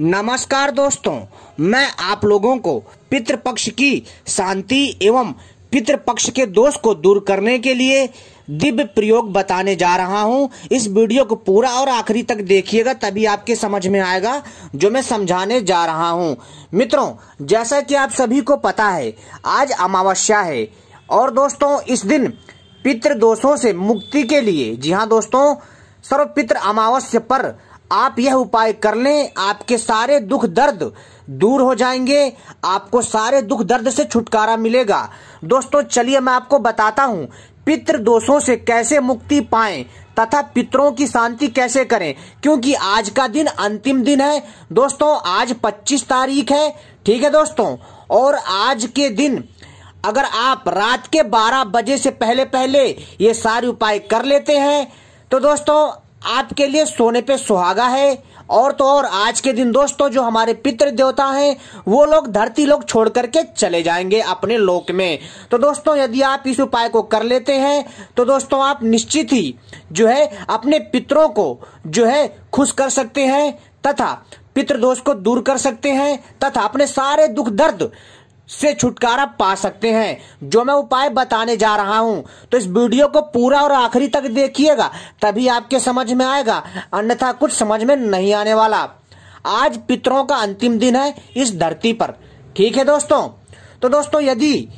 नमस्कार दोस्तों मैं आप लोगों को पितृपक्ष की शांति एवं पितृपक्ष के दोष को दूर करने के लिए दिव्य प्रयोग बताने जा रहा हूं इस वीडियो को पूरा और आखिरी तक देखिएगा तभी आपके समझ में आएगा जो मैं समझाने जा रहा हूं मित्रों जैसा कि आप सभी को पता है आज अमावस्या है और दोस्तों इस दिन पितृ दोषों से मुक्ति के लिए जी हाँ दोस्तों सर्वपित्र अमावस्या पर आप यह उपाय कर लें आपके सारे दुख दर्द दूर हो जाएंगे आपको सारे दुख दर्द से छुटकारा मिलेगा दोस्तों चलिए मैं आपको बताता हूँ पितृ दोषों से कैसे मुक्ति पाएं तथा पितरों की शांति कैसे करें क्योंकि आज का दिन अंतिम दिन है दोस्तों आज 25 तारीख है ठीक है दोस्तों और आज के दिन अगर आप रात के 12 बजे से पहले पहले ये सारे उपाय कर लेते हैं तो दोस्तों आपके लिए सोने पे सुहागा है और तो और आज के दिन दोस्तों जो हमारे पितृ देवता हैं वो लोग धरती लोग छोड़ करके चले जाएंगे अपने लोक में तो दोस्तों यदि आप इस उपाय को कर लेते हैं तो दोस्तों आप निश्चित ही जो है अपने पितरों को जो है खुश कर सकते हैं तथा पितृदोष को दूर कर सकते हैं तथा अपने सारे दुख दर्द से छुटकारा पा सकते हैं जो मैं उपाय बताने जा रहा हूं तो इस वीडियो को पूरा और आखिरी तक देखिएगा तभी आपके समझ में आएगा अन्यथा कुछ समझ में नहीं आने वाला आज पितरों का अंतिम दिन है इस धरती पर ठीक है दोस्तों तो दोस्तों यदि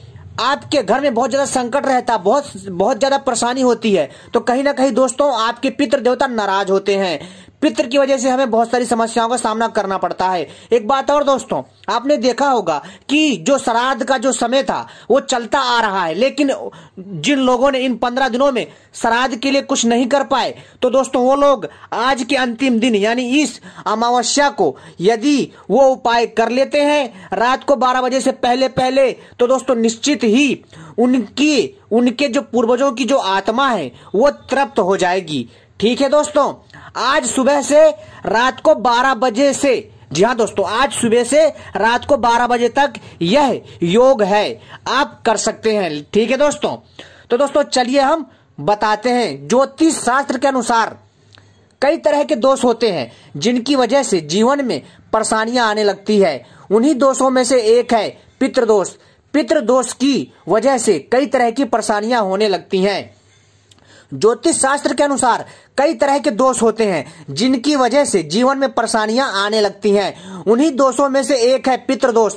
आपके घर में बहुत ज्यादा संकट रहता बहुत बहुत ज्यादा परेशानी होती है तो कहीं ना कहीं दोस्तों आपके पितृ देवता नाराज होते हैं पित्र की वजह से हमें बहुत सारी समस्याओं का सामना करना पड़ता है एक बात और दोस्तों आपने देखा होगा कि जो श्राद्ध का जो समय था वो चलता आ रहा है लेकिन जिन लोगों ने इन पंद्रह दिनों में श्राद्ध के लिए कुछ नहीं कर पाए तो दोस्तों वो लोग आज के अंतिम दिन यानी इस अमावस्या को यदि वो उपाय कर लेते हैं रात को बारह बजे से पहले पहले तो दोस्तों निश्चित ही उनकी उनके जो पूर्वजों की जो आत्मा है वो तृप्त हो जाएगी ठीक है दोस्तों आज सुबह से रात को 12 बजे से जी हाँ दोस्तों आज सुबह से रात को 12 बजे तक यह योग है आप कर सकते हैं ठीक है दोस्तों तो दोस्तों चलिए हम बताते हैं ज्योतिष शास्त्र के अनुसार कई तरह के दोष होते हैं जिनकी वजह से जीवन में परेशानियां आने लगती है उन्हीं दोषों में से एक है पितृदोष पितृदोष की वजह से कई तरह की परेशानियां होने लगती हैं ज्योतिष शास्त्र के अनुसार कई तरह के दोष होते हैं जिनकी वजह से जीवन में परेशानियां आने लगती हैं उन्हीं दोषों में से एक है पितृदोष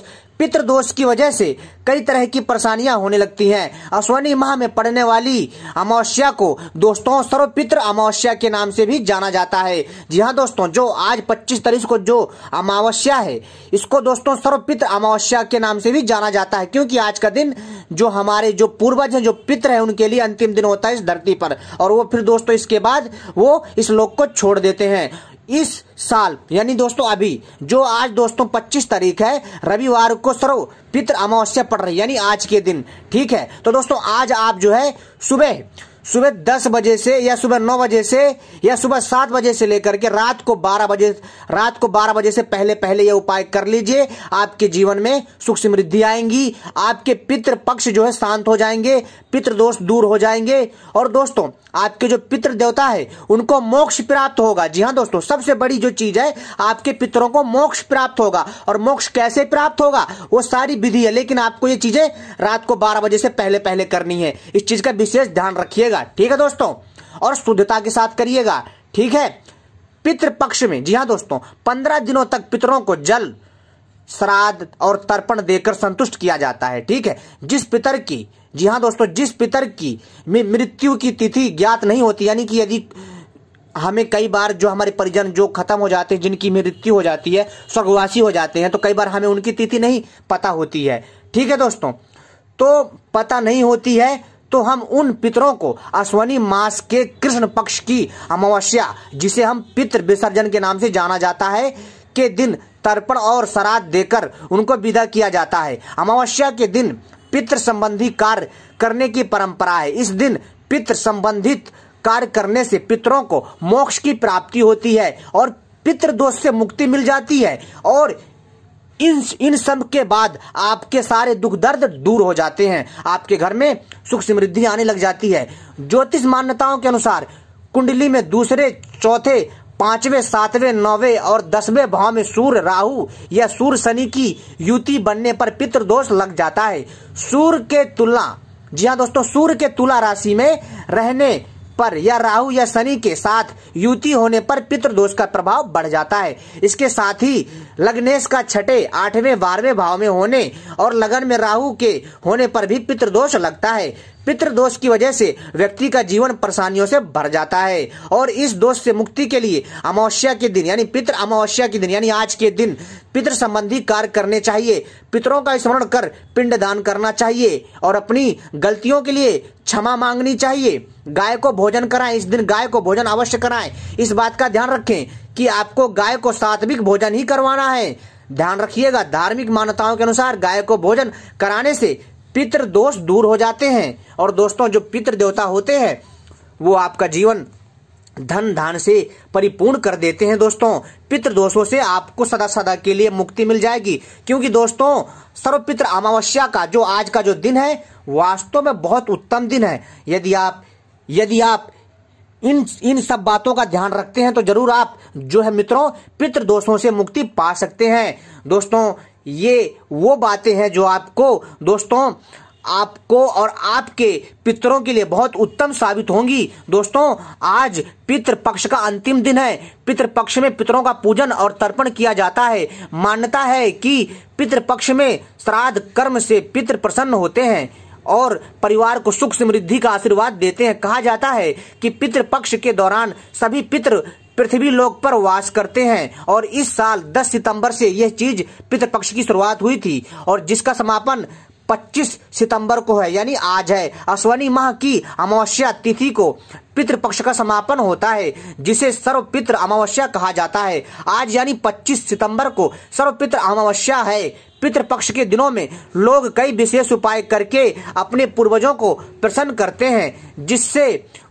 दोष की वजह से कई तरह की परेशानियां होने लगती हैं अश्वनी माह में पड़ने वाली अमावस्या को दोस्तों सर्व अमावस्या के नाम से भी जाना जाता है जी हाँ दोस्तों जो आज 25 तारीख को जो अमावस्या है इसको दोस्तों सर्व अमावस्या के नाम से भी जाना जाता है क्योंकि आज का दिन जो हमारे जो पूर्वज हैं जो पित्र हैं उनके लिए अंतिम दिन होता है इस धरती पर और वो फिर दोस्तों इसके बाद वो इस लोक को छोड़ देते हैं इस साल यानी दोस्तों अभी जो आज दोस्तों 25 तारीख है रविवार को सर्व पित्र अमावस्या पड़ रही यानी आज के दिन ठीक है तो दोस्तों आज आप जो है सुबह सुबह दस बजे से या सुबह नौ बजे से या सुबह सात बजे से लेकर के रात को बारह बजे रात को बारह बजे से पहले पहले यह उपाय कर लीजिए आपके जीवन में सुख समृद्धि आएंगी आपके पितृ पक्ष जो है शांत हो जाएंगे पितृ दोष दूर हो जाएंगे और दोस्तों आपके जो पितृ देवता है उनको मोक्ष प्राप्त होगा जी हाँ दोस्तों सबसे बड़ी जो चीज है आपके पितरों को मोक्ष प्राप्त होगा और मोक्ष कैसे प्राप्त होगा वो सारी विधि है लेकिन आपको ये चीजें रात को बारह बजे से पहले पहले करनी है इस चीज का विशेष ध्यान रखिएगा करिएगा ठीक है दोस्तों और शुद्धता के साथ करिएगा ठीक है पितृ पक्ष में जी हाँ दोस्तों पंद्रह दिनों तक पितरों को जल श्राद्ध और तर्पण देकर संतुष्ट किया जाता है ठीक है जिस पितर की जी हाँ दोस्तों जिस पितर की मृत्यु की तिथि ज्ञात नहीं होती यानी कि यदि हमें कई बार जो हमारे परिजन जो खत्म हो जाते हैं जिनकी मृत्यु हो जाती है स्वर्गवासी हो जाते हैं तो कई बार हमें उनकी तिथि नहीं पता होती है ठीक है दोस्तों तो पता नहीं होती है तो हम उन पितरों को अश्वनी मास के कृष्ण पक्ष की अमावस्या जिसे हम पितृ विसर्जन के नाम से जाना जाता है के दिन तर्पण और श्राद्ध देकर उनको विदा किया जाता है अमावस्या के दिन पितृ संबंधी कार्य करने की परंपरा है इस दिन पितृ संबंधित कार्य करने से पितरों को मोक्ष की प्राप्ति होती है और पितृ दोष से मुक्ति मिल जाती है और इन इन सब के बाद आपके सारे दुख दर्द दूर हो जाते हैं आपके घर में सुख समृद्धि आने लग जाती है ज्योतिष मान्यताओं के अनुसार कुंडली में दूसरे चौथे पांचवे सातवे नौवे और दसवें भाव में सूर्य राहु या सूर्य शनि की युति बनने पर दोष लग जाता है सूर्य के तुलना जी हाँ दोस्तों सूर्य के तुला राशि में रहने पर या राहु या शनि के साथ युति होने पर पितृ दोष का प्रभाव बढ़ जाता है इसके साथ ही लग्नेश का छठे आठवें बारहवें भाव में होने और लगन में राहु के होने पर भी पितृदोष लगता है दोष की वजह से व्यक्ति का जीवन परेशानियों से भर जाता है और इस दोष से मुक्ति के लिए अमावस्या के दिन यानी पितृ अमावस्या के दिन यानी आज के दिन पितृ संबंधी कार्य करने चाहिए पितरों का स्मरण कर पिंड दान करना चाहिए और अपनी गलतियों के लिए क्षमा मांगनी चाहिए गाय को भोजन कराएं इस दिन गाय को भोजन अवश्य कराएं इस बात का ध्यान रखें कि आपको गाय को सात्विक भोजन ही करवाना है ध्यान रखिएगा धार्मिक मान्यताओं के अनुसार गाय को भोजन कराने से पितृ दोष दूर हो जाते हैं और दोस्तों जो पितृ देवता होते हैं वो आपका जीवन धन धान से परिपूर्ण कर देते हैं दोस्तों पितृ दोषों से आपको सदा सदा के लिए मुक्ति मिल जाएगी क्योंकि दोस्तों सर्वपित्र अमावस्या का जो आज का जो दिन है वास्तव में बहुत उत्तम दिन है यदि आप यदि आप इन इन सब बातों का ध्यान रखते हैं तो जरूर आप जो है मित्रों पितृ दोषों से मुक्ति पा सकते हैं दोस्तों ये वो बातें हैं जो आपको दोस्तों आपको और आपके पितरों के लिए बहुत उत्तम साबित होंगी दोस्तों आज पितृ पक्ष का अंतिम दिन है पितृ पक्ष में पितरों का पूजन और तर्पण किया जाता है मान्यता है कि पितृ पक्ष में श्राद्ध कर्म से पितृ प्रसन्न होते हैं और परिवार को सुख समृद्धि का आशीर्वाद देते हैं कहा जाता है कि पितृ पक्ष के दौरान सभी पितृ पृथ्वी लोक पर वास करते हैं और इस साल 10 सितंबर से यह चीज पितृपक्ष की शुरुआत हुई थी और जिसका समापन 25 सितंबर को है यानी आज है अश्वनी माह की अमावस्या तिथि को पितृपक्ष का समापन होता है जिसे सर्व पितृ अमावस्या कहा जाता है आज यानी 25 सितंबर को सर्व पितृ अमावस्या है पितृपक्ष के दिनों में लोग कई विशेष उपाय करके अपने पूर्वजों को प्रसन्न करते हैं जिससे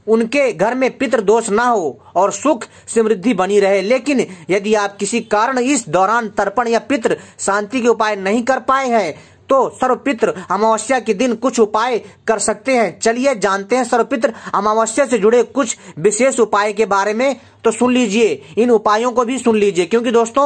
उनके घर में दोष ना हो और सुख समृद्धि बनी रहे लेकिन यदि आप किसी कारण इस दौरान तर्पण या पितृ शांति के उपाय नहीं कर पाए हैं तो सर्वपित्र अमावस्या के दिन कुछ उपाय कर सकते हैं चलिए जानते हैं सर्वपित्र अमावस्या से जुड़े कुछ विशेष उपाय के बारे में तो सुन लीजिए इन उपायों को भी सुन लीजिए क्योंकि दोस्तों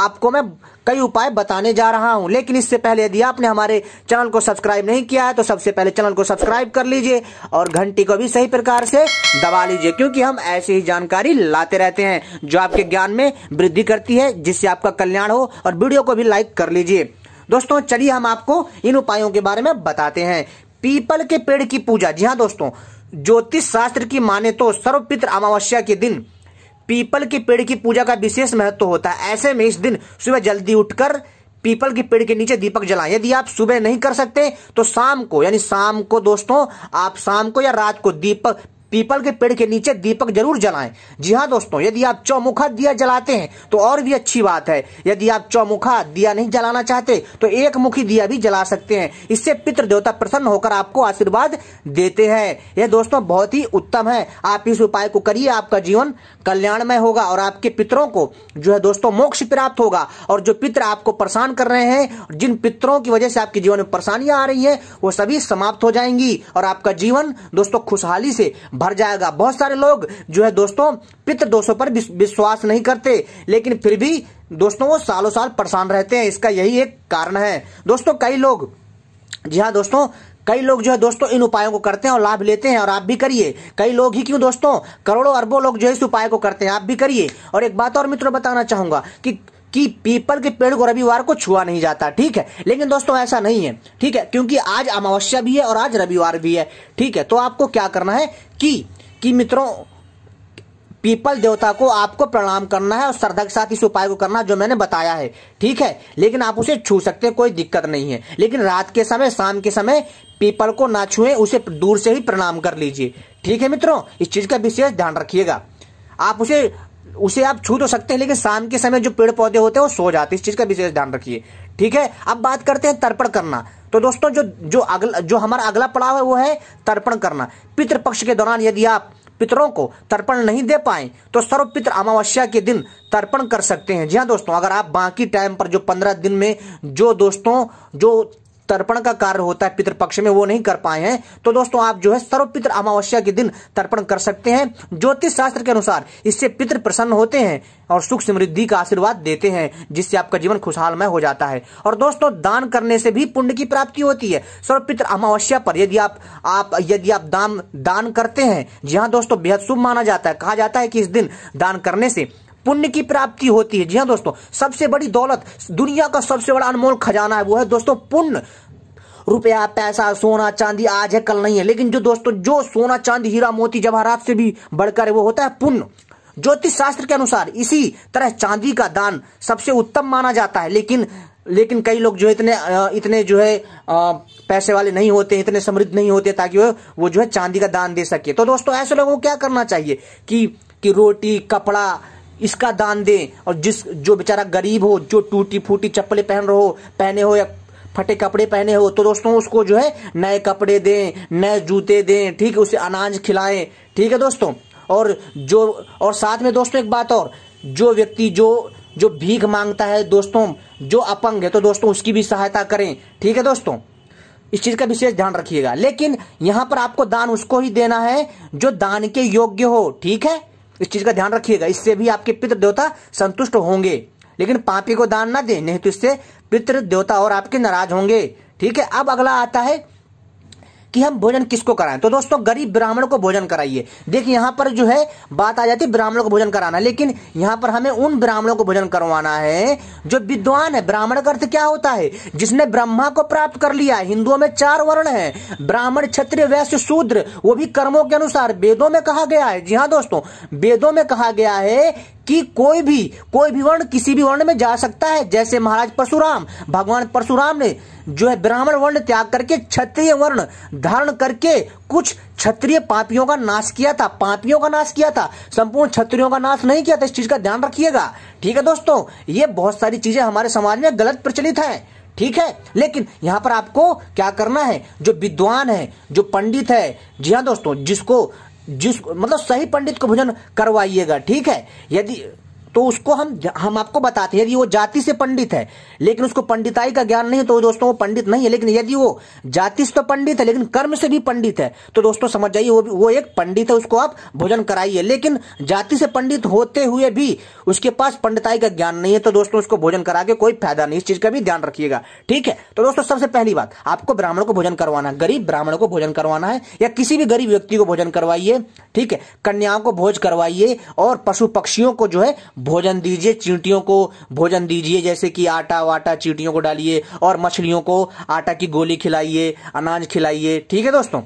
आपको मैं कई उपाय बताने जा रहा हूं लेकिन इससे पहले यदि आपने हमारे चैनल को सब्सक्राइब नहीं किया है तो सबसे पहले चैनल को सब्सक्राइब कर लीजिए और घंटी को भी सही प्रकार से दबा लीजिए क्योंकि हम ऐसी ही जानकारी लाते रहते हैं जो आपके ज्ञान में वृद्धि करती है जिससे आपका कल्याण हो और वीडियो को भी लाइक कर लीजिए दोस्तों चलिए हम आपको इन उपायों के बारे में बताते हैं पीपल के पेड़ की पूजा जी हाँ दोस्तों ज्योतिष शास्त्र की माने तो सर्वपित्र अमावस्या के दिन पीपल के पेड़ की पूजा का विशेष महत्व होता है ऐसे में इस दिन सुबह जल्दी उठकर पीपल के पेड़ के नीचे दीपक जलाएं यदि आप सुबह नहीं कर सकते तो शाम को यानी शाम को दोस्तों आप शाम को या रात को दीपक पीपल के पेड़ के नीचे दीपक जरूर जलाएं जी हाँ दोस्तों यदि आप चौमुखा दिया जलाते हैं तो और भी अच्छी बात है यदि आप चौमुखा दिया नहीं जलाना चाहते तो एक मुखी दिया भी जला सकते हैं इससे पितृ देवता प्रसन्न होकर आपको आशीर्वाद देते हैं यह दोस्तों बहुत ही उत्तम है आप इस उपाय को करिए आपका जीवन कल्याणमय होगा और आपके पितरों को जो है दोस्तों मोक्ष प्राप्त होगा और जो पित्र आपको परेशान कर रहे हैं जिन पितरों की वजह से आपके जीवन में परेशानियां आ रही है वो सभी समाप्त हो जाएंगी और आपका जीवन दोस्तों खुशहाली से भर जाएगा बहुत सारे लोग जो है दोस्तों पित्र दोषों पर विश्वास नहीं करते लेकिन फिर भी दोस्तों वो सालों साल परेशान रहते हैं इसका यही एक कारण है दोस्तों कई लोग जी हाँ दोस्तों कई लोग जो है दोस्तों इन उपायों को करते हैं और लाभ लेते हैं और आप भी करिए कई लोग ही क्यों दोस्तों करोड़ों अरबों लोग जो है इस उपाय को करते हैं आप भी करिए और एक बात और मित्रों बताना चाहूंगा कि कि पीपल के पेड़ को रविवार को छुआ नहीं जाता ठीक है लेकिन दोस्तों ऐसा नहीं है ठीक है क्योंकि आज अमावस्या भी है और आज रविवार भी है ठीक है तो आपको क्या करना है की कि मित्रों पीपल देवता को आपको प्रणाम करना है और श्रद्धा के साथ इस उपाय को करना जो मैंने बताया है ठीक है लेकिन आप उसे छू सकते हैं कोई दिक्कत नहीं है लेकिन रात के समय शाम के समय पीपल को ना छुए उसे दूर से ही प्रणाम कर लीजिए ठीक है मित्रों इस चीज का विशेष ध्यान रखिएगा आप उसे उसे आप छू तो सकते हैं लेकिन शाम के समय जो पेड़ पौधे होते हैं वो सो जाते हैं इस चीज का विशेष ध्यान रखिए ठीक है अब बात करते हैं तर्पण करना तो दोस्तों जो जो अगला जो हमारा अगला पड़ाव है वो है तर्पण करना पितृपक्ष के दौरान यदि आप पितरों को तर्पण नहीं दे पाए तो सर्व पित्र अमावस्या के दिन तर्पण कर सकते हैं जी हाँ दोस्तों अगर आप बाकी टाइम पर जो पंद्रह दिन में जो दोस्तों जो तर्पण का कार्य होता है पितृपक्ष में वो नहीं कर पाए हैं तो दोस्तों आप जो है सर्व पितृ अमावस्या के दिन तर्पण कर सकते हैं ज्योतिष शास्त्र के अनुसार इससे पितृ प्रसन्न होते हैं और सुख समृद्धि का आशीर्वाद देते हैं जिससे आपका जीवन खुशहालमय हो जाता है और दोस्तों दान करने से भी पुण्य की प्राप्ति होती है सर्व पितृ अमावस्या पर यदि आप आप यदि आप दान दान करते हैं जी हाँ दोस्तों बेहद शुभ माना जाता है कहा जाता है कि इस दिन दान करने से पुण्य की प्राप्ति होती है जी हाँ दोस्तों सबसे बड़ी दौलत दुनिया का सबसे बड़ा अनमोल खजाना है वो है दोस्तों पुण्य रुपया पैसा सोना चांदी आज है कल नहीं है लेकिन जो दोस्तों जो सोना चांदी हीरा मोती जवाहरात से भी बढ़कर है वो होता है पुण्य ज्योतिष शास्त्र के अनुसार इसी तरह चांदी का दान सबसे उत्तम माना जाता है लेकिन लेकिन कई लोग जो है इतने इतने जो है पैसे वाले नहीं होते इतने समृद्ध नहीं होते ताकि वो वो जो है चांदी का दान दे सके तो दोस्तों ऐसे लोगों को क्या करना चाहिए कि कि रोटी कपड़ा इसका दान दें और जिस जो बेचारा गरीब हो जो टूटी फूटी चप्पलें पहन रहे हो पहने हो या फटे कपड़े पहने हो तो दोस्तों उसको जो है नए कपड़े दें नए जूते दें ठीक है उसे अनाज खिलाएं ठीक है दोस्तों और जो और साथ में दोस्तों एक बात और जो व्यक्ति जो जो भीख मांगता है दोस्तों जो अपंग है तो दोस्तों उसकी भी सहायता करें ठीक है दोस्तों इस चीज का विशेष ध्यान रखिएगा लेकिन यहाँ पर आपको दान उसको ही देना है जो दान के योग्य हो ठीक है इस चीज का ध्यान रखिएगा इससे भी आपके पितृ देवता संतुष्ट होंगे लेकिन पापी को दान ना दें नहीं तो इससे पितृ देवता और आपके नाराज होंगे ठीक है अब अगला आता है कि हम भोजन किसको कराएं तो दोस्तों गरीब ब्राह्मण को भोजन कराइए देखिए यहां पर जो है बात आ जाती है ब्राह्मणों को भोजन कराना लेकिन यहां पर हमें उन ब्राह्मणों को भोजन करवाना है जो विद्वान है ब्राह्मण का अर्थ क्या होता है जिसने ब्रह्मा को प्राप्त कर लिया हिंदुओं में चार वर्ण है ब्राह्मण क्षत्रिय वैश्य शूद्र वो भी कर्मों के अनुसार वेदों में कहा गया है जी हाँ दोस्तों वेदों में कहा गया है कि कोई भी कोई भी वर्ण किसी भी वर्ण में जा सकता है जैसे महाराज परशुराम भगवान परशुराम ने जो है ब्राह्मण वर्ण त्याग करके क्षत्रिय वर्ण धारण करके कुछ क्षत्रिय पापियों का नाश किया था पापियों का नाश किया था संपूर्ण क्षत्रियों का नाश नहीं किया था इस चीज का ध्यान रखिएगा ठीक है दोस्तों ये बहुत सारी चीजें हमारे समाज में गलत प्रचलित है ठीक है लेकिन यहाँ पर आपको क्या करना है जो विद्वान है जो पंडित है जी हाँ दोस्तों जिसको जिस मतलब सही पंडित को भोजन करवाइएगा ठीक है यदि तो उसको हम हम आपको बताते हैं यदि वो जाति से पंडित है लेकिन उसको पंडिताई का ज्ञान नहीं है तो दोस्तों वो पंडित नहीं है लेकिन यदि वो जाति से तो पंडित है लेकिन कर्म से भी पंडित है तो दोस्तों समझ जाइए वो वो एक पंडित है उसको आप भोजन कराइए लेकिन जाति से पंडित होते हुए भी उसके पास पंडिताई का ज्ञान नहीं है तो दोस्तों उसको भोजन करा के कोई फायदा नहीं इस चीज का भी ध्यान रखिएगा ठीक है तो दोस्तों सबसे पहली बात आपको ब्राह्मण को भोजन करवाना है गरीब ब्राह्मण को भोजन करवाना है या किसी भी गरीब व्यक्ति को भोजन करवाइए ठीक है कन्याओं को भोज करवाइए और पशु पक्षियों को जो है भोजन दीजिए चींटियों को भोजन दीजिए जैसे कि आटा वाटा चींटियों को डालिए और मछलियों को आटा की गोली खिलाइए अनाज खिलाइए ठीक है दोस्तों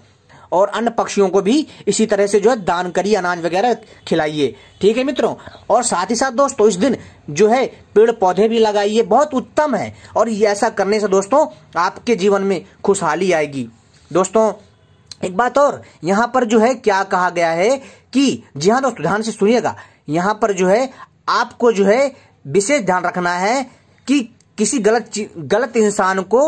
और अन्य पक्षियों को भी इसी तरह से जो है दान करिए अनाज वगैरह खिलाइए ठीक है मित्रों और साथ ही साथ दोस्तों इस दिन जो है पेड़ पौधे भी लगाइए बहुत उत्तम है और ये ऐसा करने से दोस्तों आपके जीवन में खुशहाली आएगी दोस्तों एक बात और यहाँ पर जो है क्या कहा गया है कि जी हाँ दोस्तों ध्यान से सुनिएगा यहाँ पर जो है आपको जो है विशेष ध्यान रखना है कि किसी गलत गलत इंसान को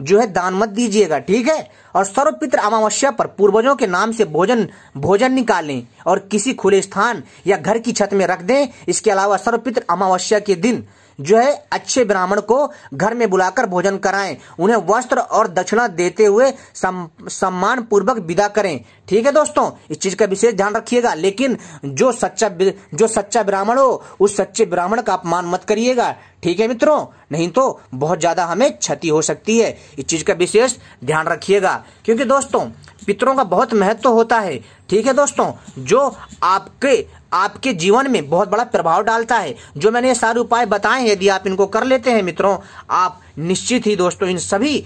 जो है दान मत दीजिएगा ठीक है और सर्वपित्र अमावस्या पर पूर्वजों के नाम से भोजन भोजन निकालें और किसी खुले स्थान या घर की छत में रख दें इसके अलावा सर्वपित्र अमावस्या के दिन जो है अच्छे ब्राह्मण को घर में बुलाकर भोजन कराएं उन्हें वस्त्र और दक्षिणा देते हुए सम, सम्मान पूर्वक विदा करें ठीक है दोस्तों इस चीज का विशेष ध्यान रखिएगा लेकिन जो सच्चा जो सच्चा ब्राह्मण हो उस सच्चे ब्राह्मण का अपमान मत करिएगा ठीक है मित्रों नहीं तो बहुत ज्यादा हमें क्षति हो सकती है इस चीज का विशेष ध्यान रखिएगा क्योंकि दोस्तों पितरों का बहुत महत्व होता है ठीक है दोस्तों जो आपके आपके जीवन में बहुत बड़ा प्रभाव डालता है जो मैंने ये सारे उपाय बताए हैं यदि आप इनको कर लेते हैं मित्रों आप निश्चित ही दोस्तों इन सभी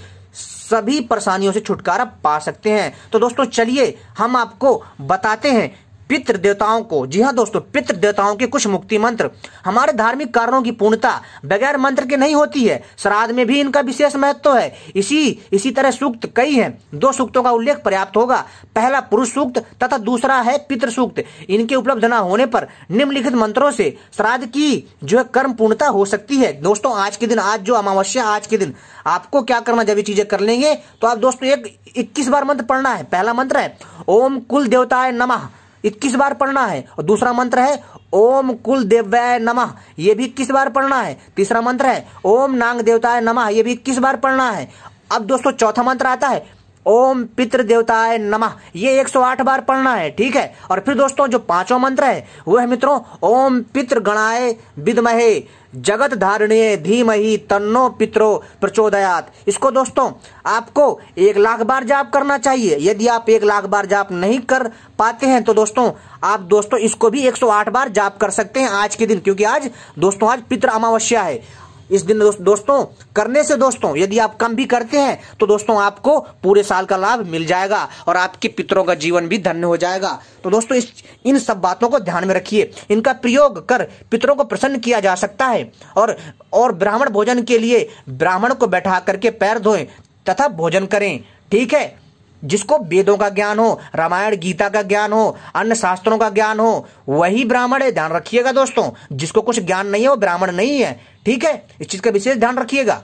सभी परेशानियों से छुटकारा पा सकते हैं तो दोस्तों चलिए हम आपको बताते हैं पितृ देवताओं को जी हाँ दोस्तों पितृ देवताओं के कुछ मुक्ति मंत्र हमारे धार्मिक कारणों की पूर्णता बगैर मंत्र के नहीं होती है श्राद्ध में भी इनका विशेष महत्व है इसी इसी तरह सूक्त कई हैं दो सूक्तों का उल्लेख पर्याप्त होगा पहला पुरुष सूक्त तथा दूसरा है पितृ सूक्त इनके उपलब्ध न होने पर निम्नलिखित मंत्रों से श्राद्ध की जो है कर्म पूर्णता हो सकती है दोस्तों आज के दिन आज जो अमावस्या आज के दिन आपको क्या करना जब ये चीजें कर लेंगे तो आप दोस्तों एक इक्कीस बार मंत्र पढ़ना है पहला मंत्र है ओम कुल देवताय नमः इक्कीस बार पढ़ना है और दूसरा मंत्र है ओम कुल देव्याय नमः ये भी इक्कीस बार पढ़ना है तीसरा मंत्र है ओम नांग देवताय नमः ये भी इक्कीस बार पढ़ना है अब दोस्तों चौथा मंत्र आता है ओम पितृ देवताय नमः ये 108 बार पढ़ना है ठीक है और फिर दोस्तों जो पांचवा मंत्र है है मित्रों ओम पितृ गणाय विदमहे जगत धारणीय धीमही तन्नो पित्रो प्रचोदयात इसको दोस्तों आपको एक लाख बार जाप करना चाहिए यदि आप एक लाख बार जाप नहीं कर पाते हैं तो दोस्तों आप दोस्तों इसको भी 108 बार जाप कर सकते हैं आज के दिन क्योंकि आज दोस्तों आज पित्र अमावस्या है इस दिन दोस्त, दोस्तों करने से दोस्तों यदि आप कम भी करते हैं तो दोस्तों आपको पूरे साल का लाभ मिल जाएगा और आपके पितरों का जीवन भी धन्य हो जाएगा तो दोस्तों इस इन सब बातों को ध्यान में रखिए इनका प्रयोग कर पितरों को प्रसन्न किया जा सकता है और और ब्राह्मण भोजन के लिए ब्राह्मण को बैठा करके पैर धोएं तथा भोजन करें ठीक है जिसको वेदों का ज्ञान हो रामायण गीता का ज्ञान हो अन्य शास्त्रों का ज्ञान हो वही ब्राह्मण है ध्यान रखिएगा दोस्तों जिसको कुछ ज्ञान नहीं है वो ब्राह्मण नहीं है ठीक है इस चीज का विशेष ध्यान रखिएगा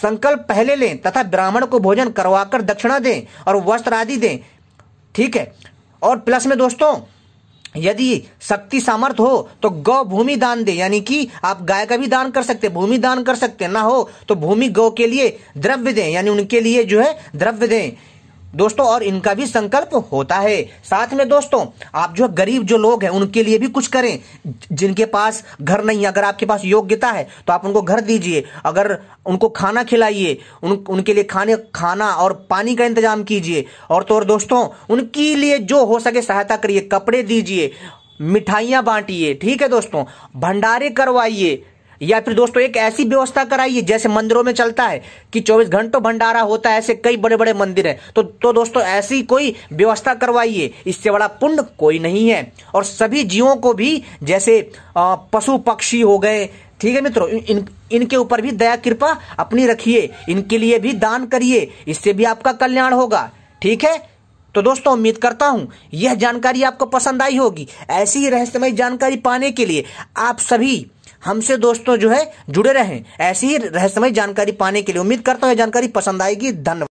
संकल्प पहले लें तथा ब्राह्मण को भोजन करवाकर दक्षिणा दें और वस्त्र आदि दें ठीक है और प्लस में दोस्तों यदि शक्ति सामर्थ हो तो गौ भूमि दान दे यानी कि आप गाय का भी दान कर सकते भूमि दान कर सकते ना हो तो भूमि गौ के लिए द्रव्य दें यानी उनके लिए जो है द्रव्य दें दोस्तों और इनका भी संकल्प होता है साथ में दोस्तों आप जो गरीब जो लोग हैं उनके लिए भी कुछ करें जिनके पास घर नहीं है अगर आपके पास योग्यता है तो आप उनको घर दीजिए अगर उनको खाना खिलाइए उन उनके लिए खाने खाना और पानी का इंतजाम कीजिए और तो और दोस्तों उनके लिए जो हो सके सहायता करिए कपड़े दीजिए मिठाइयाँ बांटिए ठीक है दोस्तों भंडारे करवाइए या फिर दोस्तों एक ऐसी व्यवस्था कराइए जैसे मंदिरों में चलता है कि 24 घंटों भंडारा होता है ऐसे कई बड़े बड़े मंदिर हैं तो तो दोस्तों ऐसी कोई व्यवस्था करवाइए इससे बड़ा पुण्य कोई नहीं है और सभी जीवों को भी जैसे पशु पक्षी हो गए ठीक है मित्रों इन इनके ऊपर भी दया कृपा अपनी रखिए इनके लिए भी दान करिए इससे भी आपका कल्याण होगा ठीक है तो दोस्तों उम्मीद करता हूं यह जानकारी आपको पसंद आई होगी ऐसी रहस्यमय जानकारी पाने के लिए आप सभी हमसे दोस्तों जो है जुड़े रहें ऐसी ही रहस्यमय जानकारी पाने के लिए उम्मीद करता हूँ जानकारी पसंद आएगी धन्यवाद